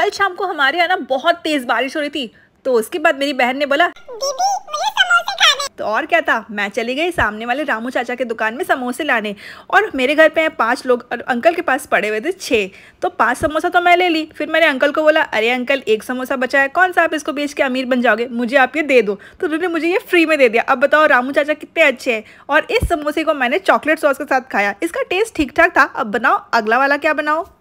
कल शाम को हमारे यहाँ ना बहुत तेज बारिश हो रही थी तो उसके बाद मेरी बहन ने बोला तो और क्या था मैं चली गई सामने वाले रामू चाचा के दुकान में समोसे लाने और मेरे घर पे हैं पांच लोग और अंकल के पास पड़े हुए थे छः तो पांच समोसा तो मैं ले ली फिर मैंने अंकल को बोला अरे अंकल एक समोसा बचा है कौन सा आप इसको बेच के अमीर बन जाओगे मुझे आप ये दे दो तो उन्होंने मुझे ये फ्री में दे दिया अब बताओ रामू चाचा कितने अच्छे हैं और इस समोसे को मैंने चॉकलेट सॉस के साथ खाया इसका टेस्ट ठीक ठाक था अब बनाओ अगला वाला क्या बनाओ